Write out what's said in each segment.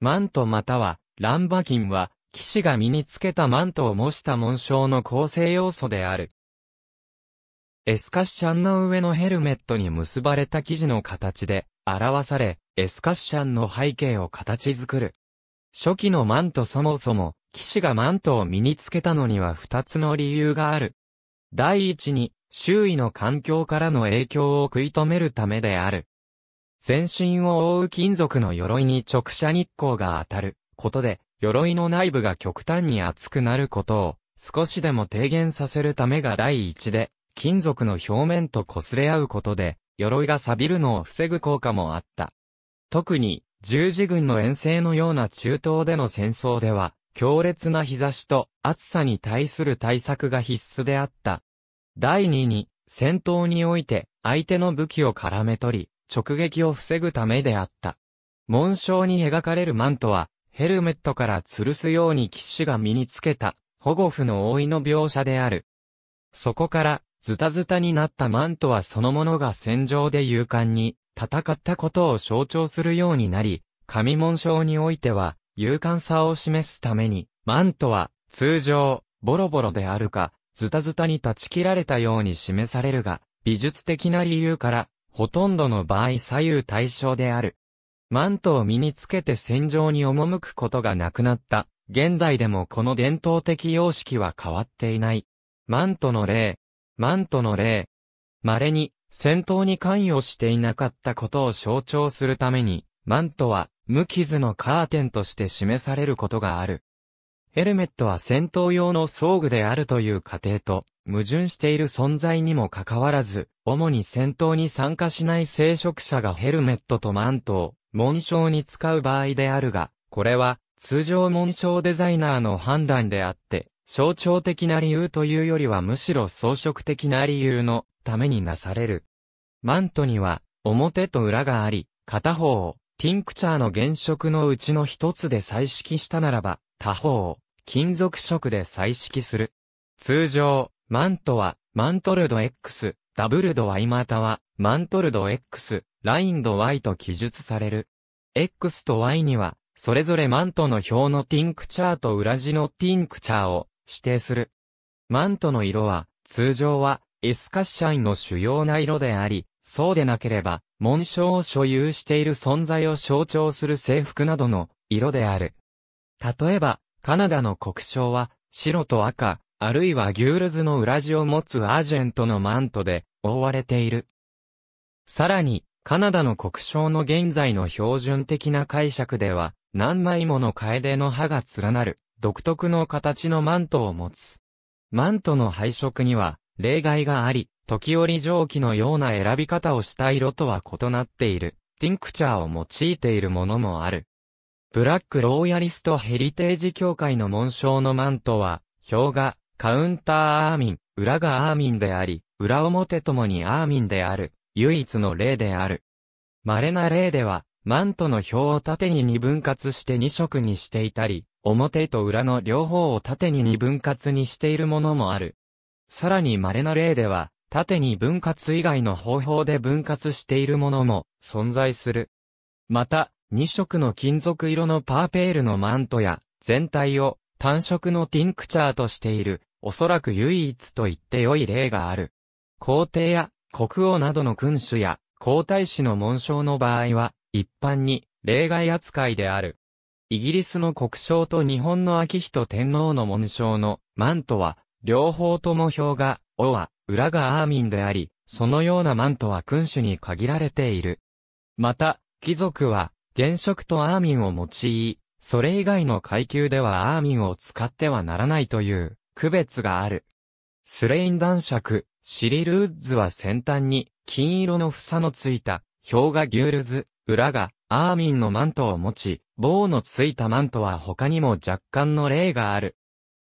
マントまたは、ランバキンは、騎士が身につけたマントを模した紋章の構成要素である。エスカッシャンの上のヘルメットに結ばれた生地の形で表され、エスカッシャンの背景を形作る。初期のマントそもそも、騎士がマントを身につけたのには二つの理由がある。第一に、周囲の環境からの影響を食い止めるためである。全身を覆う金属の鎧に直射日光が当たることで、鎧の内部が極端に熱くなることを少しでも低減させるためが第一で、金属の表面と擦れ合うことで、鎧が錆びるのを防ぐ効果もあった。特に、十字軍の遠征のような中東での戦争では、強烈な日差しと暑さに対する対策が必須であった。第二に、戦闘において相手の武器を絡め取り、直撃を防ぐためであった。紋章に描かれるマントは、ヘルメットから吊るすように騎士が身につけた、保護符の覆いの描写である。そこから、ズタズタになったマントはそのものが戦場で勇敢に戦ったことを象徴するようになり、神紋章においては、勇敢さを示すために、マントは、通常、ボロボロであるか、ズタズタに断ち切られたように示されるが、美術的な理由から、ほとんどの場合左右対称である。マントを身につけて戦場に赴くことがなくなった。現代でもこの伝統的様式は変わっていない。マントの例、マントの例、稀に戦闘に関与していなかったことを象徴するために、マントは無傷のカーテンとして示されることがある。ヘルメットは戦闘用の装具であるという過程と、矛盾している存在にもかかわらず、主に戦闘に参加しない聖職者がヘルメットとマントを、紋章に使う場合であるが、これは、通常紋章デザイナーの判断であって、象徴的な理由というよりはむしろ装飾的な理由のためになされる。マントには、表と裏があり、片方を、ティンクチャーの原色のうちの一つで彩色したならば、他方、金属色で彩色する。通常、マントは、マントルド X、ダブルド Y または、マントルド X、ラインド Y と記述される。X と Y には、それぞれマントの表のティンクチャーと裏地のティンクチャーを指定する。マントの色は、通常は、エスカッシャインの主要な色であり、そうでなければ、紋章を所有している存在を象徴する制服などの色である。例えば、カナダの国章は、白と赤、あるいはギュールズの裏地を持つアージェントのマントで覆われている。さらに、カナダの国章の現在の標準的な解釈では、何枚もの楓の葉が連なる、独特の形のマントを持つ。マントの配色には、例外があり、時折蒸気のような選び方をした色とは異なっている、ティンクチャーを用いているものもある。ブラックローヤリストヘリテージ協会の紋章のマントは、表が、カウンターアーミン、裏がアーミンであり、裏表ともにアーミンである、唯一の例である。稀な例では、マントの表を縦に二分割して二色にしていたり、表と裏の両方を縦に二分割にしているものもある。さらに稀な例では、縦に分割以外の方法で分割しているものも存在する。また、2色の金属色のパーペールのマントや、全体を単色のティンクチャーとしている、おそらく唯一と言って良い例がある。皇帝や国王などの君主や皇太子の紋章の場合は、一般に例外扱いである。イギリスの国章と日本の秋人天皇の紋章のマントは、両方とも表が、尾は、裏がアーミンであり、そのようなマントは君主に限られている。また、貴族は、原色とアーミンを用い、それ以外の階級ではアーミンを使ってはならないという区別がある。スレイン男爵、シリルウッズは先端に金色の房のついた表がギュールズ、裏がアーミンのマントを持ち、棒のついたマントは他にも若干の例がある。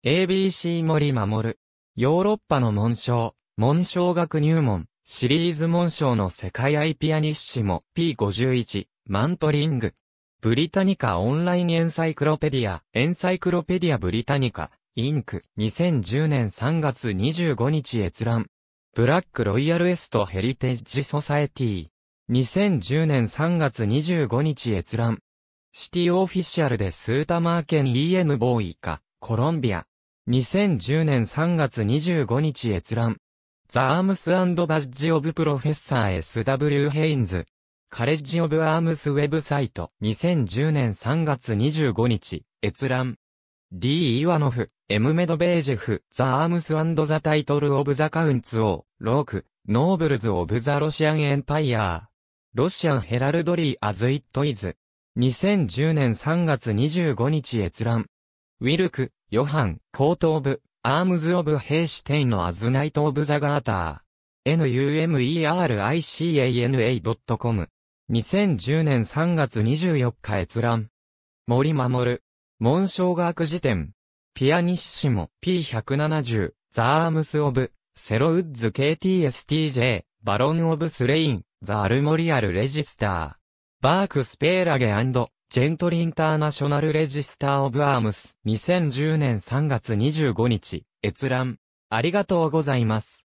ABC 森守。ヨーロッパの紋章、紋章学入門、シリーズ紋章の世界アイピアニッシモ P51、マントリング。ブリタニカオンラインエンサイクロペディア、エンサイクロペディアブリタニカ、インク、2010年3月25日閲覧。ブラックロイヤルエストヘリテージソサエティ。2010年3月25日閲覧。シティオフィシャルでスータマーケン EN ボーイか、コロンビア。2010年3月25日閲覧。ザ・アームスバッジ・オブ・プロフェッサー S.W. ヘインズ。カレッジオブアームスウェブサイト。2010年3月25日、閲覧。D. イワノフ、M. メドベージェフ、ザ・アームスザ・タイトル・オブ・ザ・カウンツ・オー、ローク、ノーブルズ・オブ・ザ・ロシアン・エンパイアー。ロシアン・ヘラルドリー・アズ・イット・イズ。2010年3月25日閲覧。ウィルク、ヨハン、後頭部、アームズ・オブ・ヘイ・シテイのアズ・ナイト・オブ・ザ・ガーター。numericana.com 2010年3月24日閲覧。森守。文章学辞典。ピアニッシモ P170、ザームス・オブ、セロウッズ KTSTJ、バロン・オブ・スレイン、ザ・アルモリアル・レジスター。バーク・スペーラゲジェントリインターナショナル・レジスター・オブ・アームス。2010年3月25日、閲覧。ありがとうございます。